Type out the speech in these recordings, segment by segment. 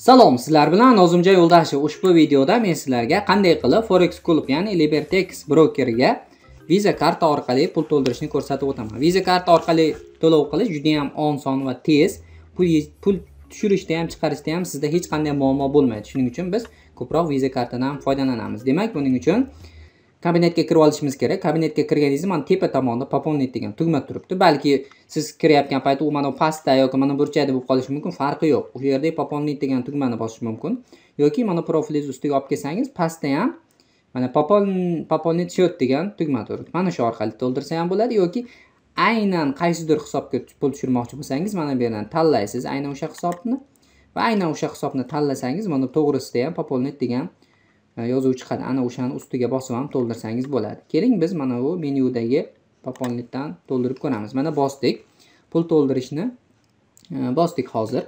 Salom, sizlar bilan Nozimjon Yo'ldashev. Ushbu videoda men sizlarga qanday qilib Forex Club, ya'ni Libertex brokeriga Visa karta orqali pul to'ldirishni ko'rsatib o'taman. Visa karta orqali to'lov qilish juda ham oson va tez. Pul pul tushirishda ham, chiqarishda ham sizda hech qanday muammo bo'lmaydi. Shuning uchun biz ko'proq Visa kartadan foydalanamiz. Demak, buning uchun kabinetga kirib olishimiz kerak kabinetga kirganingizda mana tepa tomonida пополнить degan tugma turibdi balki siz kirayotgan paytda u mana pastda yoki mana burchakda bo'lib qolishi mumkin farqi yo'q u yerda пополнить degan tugmani bosish mumkin yoki mana profilingiz ustiga olib kelsangiz pastda ham mana пополнить счет degan tugma turibdi mana shu orqali to'ldirsa ham bo'ladi yoki aynan qaysidir hisobga pul tushirmoqchi bo'lsangiz mana bu yerdan tanlaysiz aynan o'sha hisobni va aynan o'sha hisobni tanlasangiz mana to'g'risida ham пополнить degan yozuv chiqadi ana o'shani ustiga bosib ham to'ldirsangiz bo'ladi keling biz mana bu menyudagi popolnitdan to'ldirib ko'ramiz mana bosdik pul to'ldirishni e, bosdik hozir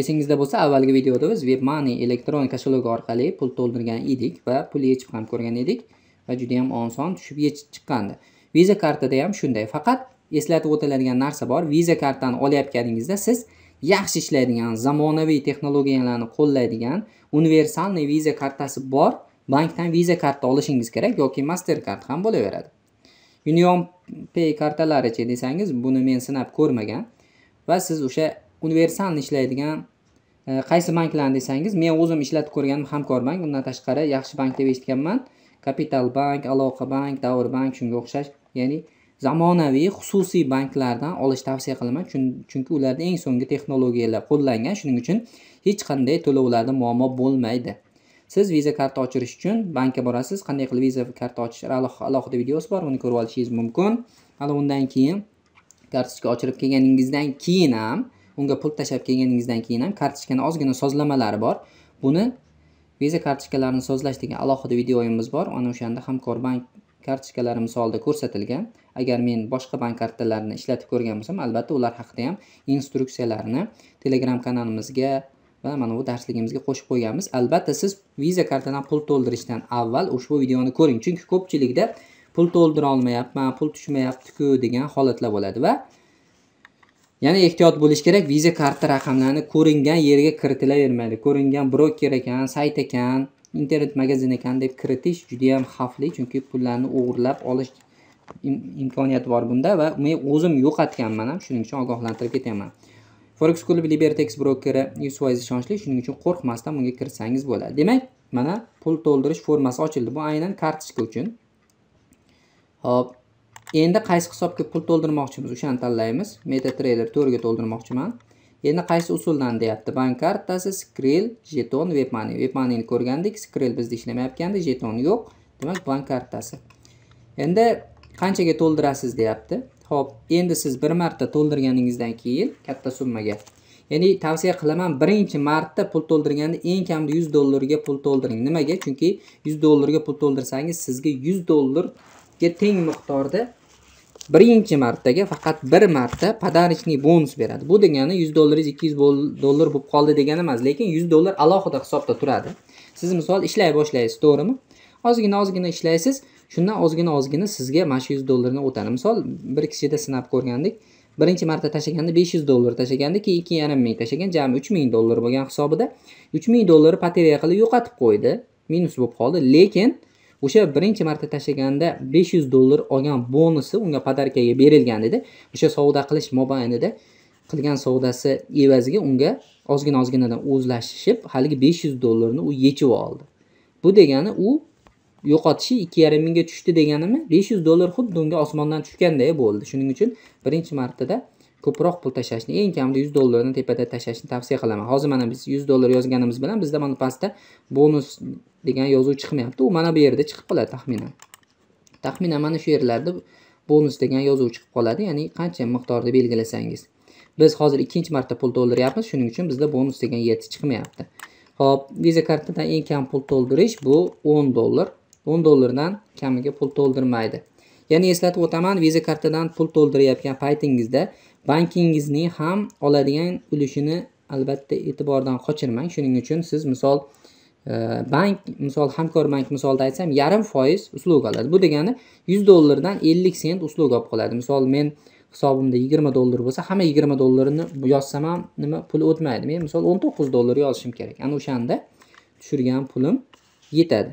esingizda bo'lsa avvalgi videoda biz webmoney elektron kashelogi orqali pul to'ldirgan edik va pul yechib ham ko'rgan edik va juda yam oson tushib yechib chiqqandi viza kartada ham shunday faqat eslatib o'tiladigan narsa bor viza kartani olayotganingizda siz yaxshi ishlaydigan zamonaviy texnologiyalarni qo'llaydigan universalniy viza kartasi bor bankdan viza karta olishingiz kerak yoki mastercard ham bo'laveradi union pay kartalarichi desangiz buni men sinab ko'rmagan va siz o'sha universal ishlaydigan e, qaysi banklarni desangiz men o'zim ishlatib ko'rganim hamkor bank undan tashqari yaxshi bank deb eshitganman kapital bank aloqa bank davr bank shunga o'xshash ya'ni zamonaviy xususiy banklardan olish tavsiya qilaman chunki ularda eng so'nggi texnologiyalar qo'llangan shuning uchun hech qanday to'lovlarda muammo bo'lmaydi siz viza karta ochirish uchun bankka borasiz qanday qilib viza karta ochish alohida videosi bor uni ko'rib olishingiz mumkin ana undan keyin kartochka ochirib kelganingizdan keyin ham unga pul tashlab kelganingizdan keyin ham kartochkani ozgina sozlamalari bor buni viza kartochkalarini sozlash degan alohida videomiz bor ana o'shanda hamkor bank kartochkalari misolida ko'rsatilgan agar men boshqa bank kartalarini ishlatib ko'rgan bo'lsam albatta ular haqida ham instruksiyalarni telegram kanalimizga va mana bu darsligimizga qo'shib qo'yganmiz albatta siz viza kartadan pul to'ldirishdan avval ushbu videoni ko'ring chunki ko'pchilikda pul to'ldira olmayapman pul tushmayaptiku degan holatlar bo'ladi va yana ehtiyot bo'lish kerak viza karta raqamlarini ko'ringan yerga kiritilavermaydi ko'ringan broker ekan sayt ekan internet magazin ekan deb kiritish juda ham xavfli chunki pullarni o'g'irlab olish imkoniyati bor bunda va men o'zim yo'qotganman ham shuning uchun ogohlantirib ketyapman forex klub libertex brokeri yuz foiz ishonchli shuning uchun qo'rqmasdan bunga kirsangiz bo'ladi demak mana pul to'ldirish formasi ochildi bu aynan kartochka uchun hop endi qaysi hisobga pul to'ldirmoqchimiz o'shani tanlaymiz meta trader to'rtga to'ldirmoqchiman endi qaysi usuldan deyapti bank kartasi skrill jeton web money web ko'rgandik skrill bizda ishlamayotgandi jeton yo'q demak bank kartasi endi qanchaga to'ldirasiz deyapti ho'p endi siz bir marta to'ldirganingizdan keyin katta summaga ya'ni tavsiya qilaman birinchi marta pul to'ldirganda eng kamida yuz dollarga pul to'ldiring nimaga chunki yuz dollarga pul to'ldirsangiz sizga yuz dollarga teng miqdorda birinchi martaga faqat bir marta подарочный bonus beradi bu degani yuz dollaringiz ikki yuz dollar bo'lib qoldi degani emas lekin yuz dollar alohida hisobda turadi siz misol ishlay boshlaysiz to'g'rimi ozgina ozgina ishlaysiz shundan ozgina ozgina sizga mana shu yuz dollarni o'tadi misol bir kishida sinab ko'rgandik birinchi marta tashlaganda besh yuz dollar tashlaganda keyin ikki yarim ming tashlagan jami uch ming dollar bo'lgan hisobida uch ming dollarni poterya qilib yo'qotib qo'ydi minus bo'lib qoldi lekin o'sha birinchi marta tashlaganda besh yuz dollar olgan bonusi unga podarkaga berilgan edi o'sha savdo qilish mobaynida qilgan savdosi evaziga unga ozgina ozginadan o'zlashishib haligi besh yuz dollarni u yechib oldi bu degani u yo'qotishi ikki yarim mingga tushdi deganimi besh yuz dollar xuddi unga osmondan tushganday bo'ldi shuning uchun birinchi martada ko'proq pul tashlashni eng kamida yuz dollarni tepada tashlashni tavsiya qilaman hozir mana biz yuz dollar yozganimiz bilan bizda mana pastda bonus degan yozuv chiqmayapti u mana bu yerda chiqib qoladi taxminan taxminan mana shu yerlarda bonus degan yozuv chiqib qoladi ya'ni qancha miqdorda belgilasangiz biz hozir ikkinchi marta pul to'ldiryapmiz shuning uchun bizda bonus degan yerda chiqmayapti ho'p viza kartadan eng kam pul to'ldirish bu o'n dollar o'n dollardan kamiga pul to'ldirmaydi yana eslatib o'taman viza kartadan pul to'ldirayotgan paytingizda bankingizning ham oladigan ulushini albatta e'tibordan qochirmang shuning uchun siz misol e, bank misol hamkor bank misolida aytsam yarim foiz uslug oladi bu degani yuz dollardan ellik sent uslug olib qoladi misol men hisobimda yigirma dollar bo'lsa hamma yigirma dollarini yozsam ham nima pul o'tmaydi men misol o'n to'qqiz dollar yozishim kerak ana o'shanda tushirgan pulim yetadi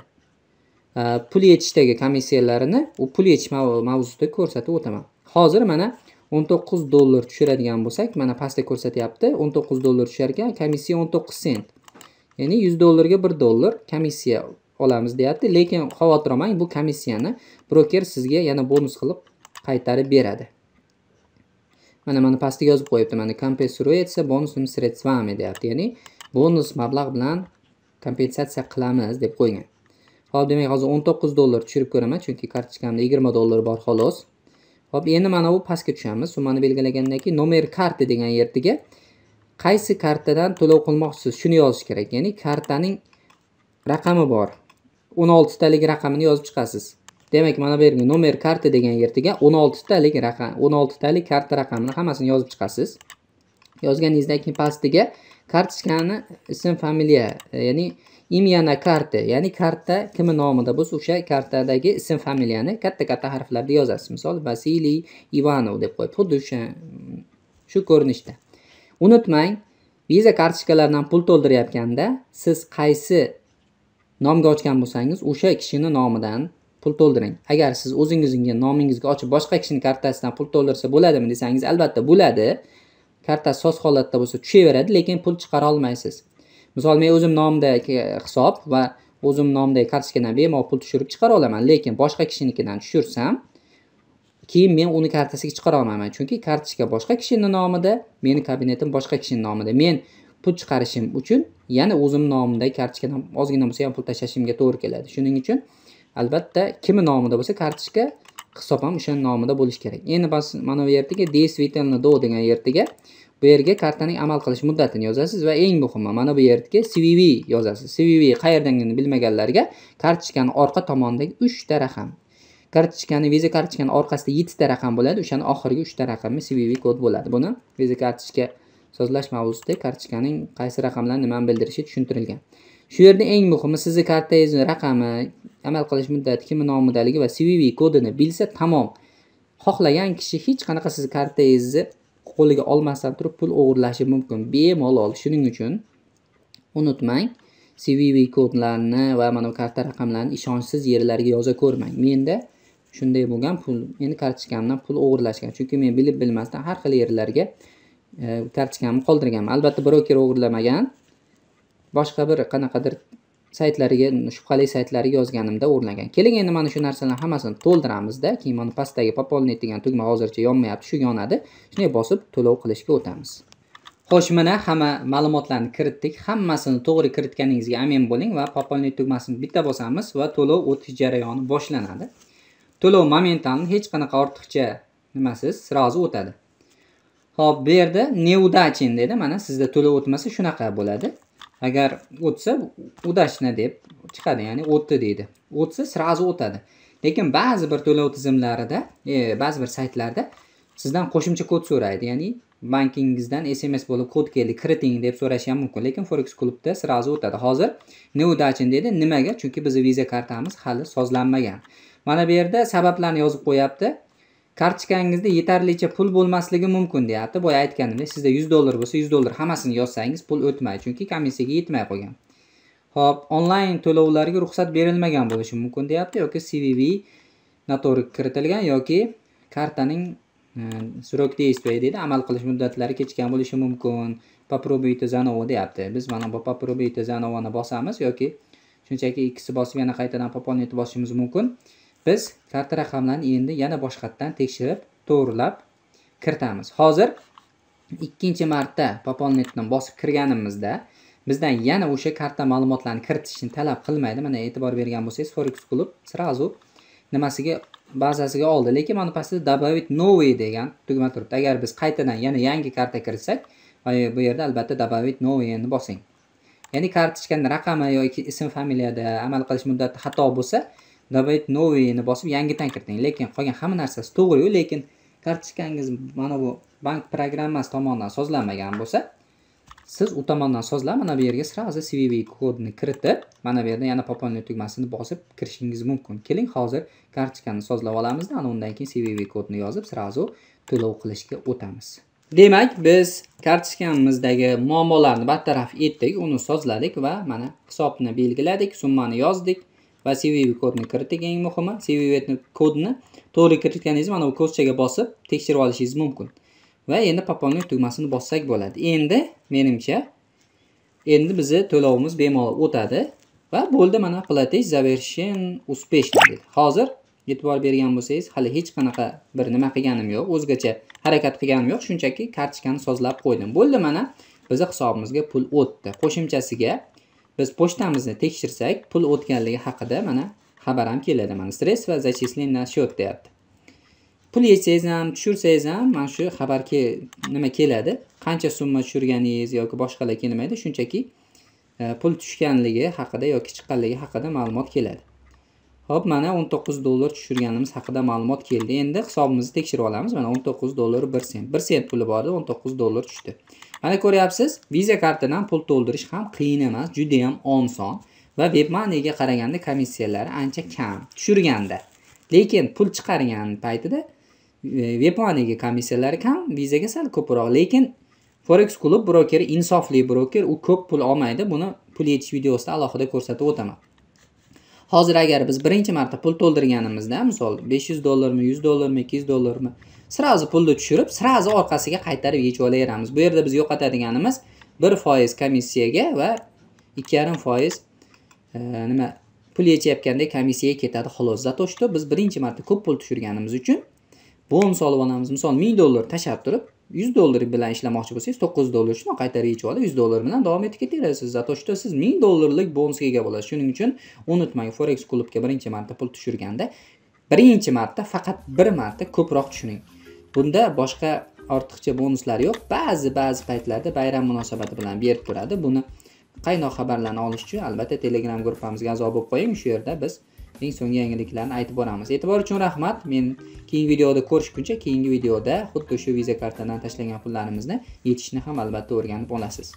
e, pul yetishdagi komissiyalarini u pul yetish mavzusida ko'rsatib o'taman hozir mana o'n to'qqiz dollar tushiradigan bo'lsak mana pastda ko'rsatyapti o'n to'qqiz dollar tushar ekan komissiya o'n to'qqiz sent ya'ni yuz dollarga bir dollar komissiya olamiz deyapti lekin xavotir olmang bu komissiyani broker sizga yana bonus qilib qaytarib beradi mana mana pastga yozib qo'yibdi mana kompensiruется бонусными sredstvami deyapti ya'ni bonus mablag' bilan kompensatsiya qilamiz deb qo'ygan ho'p demak hozir o'n to'qqiz dollar tushirib ko'raman chunki kartochkamda yigirma dollar bor xolos hop endi mana bu pastga tushamiz. Summani belgilagandan keyin nomer karta degan yerdiga qaysi kartadan to'lov qilmoqchisiz shuni yozish kerak. Ya'ni kartaning raqami bor. 16 talik raqamini yozib chiqasiz. Demak, mana bu yerga nomer karta degan yerdiga 16 talik raqam, 16 talik karta raqamini hammasini yozib chiqasiz. Yozganingizdan keyin pastiga kartochkani ism familiya, ya'ni imyana karti ya'ni karta kimni nomida bo'lsa o'sha kartadagi ism familiyani katta katta harflarda yozasiz misol vasiliy ivanov deb qo'yib xuddi o'sha shu ko'rinishda unutmang viza kartochkalaridan pul to'ldirayotganda siz qaysi nomga ochgan bo'lsangiz o'sha kishini nomidan pul to'ldiring agar siz o'zingizni nomingizga ochib boshqa kishini kartasidan pul to'ldirsa bo'ladimi desangiz albatta bo'ladi karta soz holatda bo'lsa tushaveradi lekin pul chiqara olmaysiz misol men o'zim nomidagi hisob va o'zim nomidagi kartochkadan bemalol pul tushirib chiqara olaman lekin boshqa kishinikidan tushirsam keyin men uni kartasiga chiqara olmayman chunki kartochka boshqa kishini nomida meni kabinetim boshqa kishini nomida men pul chiqarishim uchun yana o'zimni nomimdagi kartochkadan ozgina bo'lsa ham pul tashlashimga to'g'ri keladi shuning uchun albatta kimni nomida bo'lsa kartochka hisob ham o'shani nomida bo'lishi kerak endi mana bu yerdagi действительно до degan yerdagi bu yerga kartaning amal qilish muddatini yozasiz va eng muhimi mana bu yerga cvv yozasiz cvv qayerdanini bilmaganlarga kartochkani orqa tomonidagi 3 ta raqam kartochkani viza kartochkani orqasida 7 ta raqam bo'ladi o'shani oxirgi 3 ta raqami cvv kod bo'ladi buni viza kartochka sozlash mavzusida kartochkaning qaysi raqamlar nimani bildirishi tushuntirilgan shu yerda eng muhimi sizni kartangizni raqami amal qilish muddati kimni nomidaligi va cvv kodini bilsa tamom xohlagan kishi hech qanaqa sizni kartangizni qo'liga olmasdan turib pul o'g'irlashi mumkin bemalol shuning uchun unutmang cvv kodlarni va mana bu karta raqamlarini ishonchsiz yerlarga yoza ko'rmang menda shunday bo'lgan pul meni kartochkamdan pul o'g'irlashgan chunki men bilib bilmasdan har xil yerlarga e, kartochkamni qoldirganman albatta broker o'g'irlamagan boshqa bir qanaqadir saytlariga shubhali saytlariga yozganimda o'rnagan keling endi mana shu narsalarni hammasini to'ldiramizda keyin mana pastdagi пополнить degan tugma hozircha yonmayapti shu yonadi shunday bosib to'lov qilishga o'tamiz xo'sh mana hamma ma'lumotlarni kiritdik hammasini to'g'ri kiritganingizga amin bo'ling va пополнить tugmasini bitta bosamiz va to'lov o'tish jarayoni boshlanadi to'lov momentalni hech qanaqa ortiqcha nimasiz сразу o'tadi ho'p bu yerda неудачен dedi mana sizda to'lov o'tmasa shunaqa bo'ladi agar o'tsa удачно deb chiqadi ya'ni o'tdi deydi o'tsa сразу o'tadi lekin ba'zi bir to'lov tizimlarida e, ba'zi bir saytlarda sizdan qo'shimcha kod so'raydi ya'ni bankingizdan sms bo'lib kod keldi kiriting deb so'rashi ham mumkin lekin forex klubda сразу o'tadi hozir неудачен dedi nimaga chunki bizni viza kartamiz hali sozlanmagan mana bu yerda sabablarni yozib qo'yapti kartochkangizda yetarlicha pul bo'lmasligi mumkin deyapti boya aytganimdek sizda yuz dollar bo'lsa yuz dollar hammasini yozsangiz pul o'tmaydi chunki komissiyaga yetmay qolgan ho'p onlayn to'lovlarga ruxsat berilmagan bo'lishi mumkin deyapti yoki cvv noto'g'ri kiritilgan yoki kartaning срок e, действия deydi amal qilish muddatlari kechgan bo'lishi mumkin попробуйте заново deyapti biz mana bu попробуйте ni bosamiz yoki shunchaki ikkisi bosib yana qaytadan пополнить bosishimiz mumkin biz karta raqamlarni endi yana boshqatdan tekshirib to'g'rilab kiritamiz hozir ikkinchi marta popolnetdan bosib kirganimizda bizdan yana o'sha karta ma'lumotlarini kiritishni talab qilmaydi mana e'tibor bergan bo'lsangiz forex klub сразу nimasiga bazasiga oldi lekin mana pastda добавить новый degan tugma turibdi agar biz qaytadan yana yangi karta kiritsak bu yerda albatta добавить новыйni bosing ya'ni kartochkani raqami yoki ism familiyada amal qilish muddati xato bo'lsa добавить новыйni bosib yangidan kiriting lekin qolgan hamma narsasi to'g'riyu lekin kartochkangiz mana bu bank programmasi tomonidan sozlanmagan bo'lsa siz u tomondan sozlab mana bu yerga сразу cvv kodni kiritib mana bu yerda yana пополнение tugmasini bosib kirishingiz mumkin keling hozir kartochkani sozlab olamizda ana undan keyin cvv kodni yozib сразу to'lov qilishga o'tamiz demak biz kartochkamizdagi muammolarni bartaraf etdik uni sozladik va mana hisobni belgiladik summani yozdik va cvv kodni kiriting eng muhimi cvv kodni to'g'ri kiritganingiz mana bu ko'zchaga bosib tekshirib olishingiz mumkin va endi пополнить tugmasini bossak bo'ladi endi menimcha endi bizni to'lovimiz bemalol o'tadi va bo'ldi mana platej завершен успешно dedi hozir e'tibor bergan bo'lsangiz hali hech qanaqa bir nima qilganim yo'q o'zgacha harakat qilganim yo'q shunchaki kartochkani sozlab qo'ydim bo'ldi mana bizni hisobimizga pul o'tdi qo'shimchasiga biz pochtamizni tekshirsak pul o'tganligi haqida mana xabar ham keladi mana sredstva зачислен на счет deyapti pul yesangiz ham tushirsangiz ham mana shu xabar ke, nima keladi qancha summa tushirganingiz yoki boshqalar kelmaydi shunchaki e, pul tushganligi haqida yoki chiqqanligi haqida ma'lumot keladi ho'p mana 19 dollar tushirganimiz haqida ma'lumot keldi endi hisobimizni tekshirib olamiz mana 19 dollar 1 sent 1 sent puli bor edi 19 dollar tushdi mana ko'ryapsiz viza kartadan pul to'ldirish ham qiyin emas juda ham oson va webmoneyga qaraganda komissiyalari ancha kam tushirganda lekin pul chiqargan paytida e, webmoneyga komissiyalari kam vizaga sal ko'proq lekin forex klub brokeri insofli broker u ko'p pul olmaydi buni pul yetish videosida alohida ko'rsatib o'taman hozir agar biz birinchi marta pul to'ldirganimizda misol 500 dollarmi 100 dollarmi 200 dollarmi srazi pulni tushirib srazi orqasiga qaytarib yechib olaveramiz bu yerda biz yo'qotadiganimiz bir foiz komissiyaga va ikki yarim foiz e, nima pul yechayotganda komissiyaga ketadi xolos за то что biz birinchi marta ko'p pul tushirganimiz uchun bonus olib olamiz misol ming dollar tashlab turib yuz dollar bilan ishlamoqchi bo'lsangiz to'qqiz dollar shuna qaytarib yechib olib yuz dollar bilan davom etib ketaverasiz за то что siz ming dollarlik bonusga ega bo'lasiz shuning uchun unutmang forex klubga birinchi marta pul tushirganda birinchi marta faqat bir marta ko'proq tushiring bunda boshqa ortiqcha bonuslar yo'q ba'zi ba'zi paytlarda bayram munosabati bilan berib turadi buni qaynoq xabarlarni olish uchun albatta telegram gruppamizga a'zo bo'lib qo'ying shu yerda biz eng so'nggi yangiliklarni aytib boramiz e'tibor uchun rahmat men keyingi videoda ko'rishguncha keyingi videoda xuddi shu viza kartadan tashlangan pullarimizni yechishni ham albatta o'rganib olasiz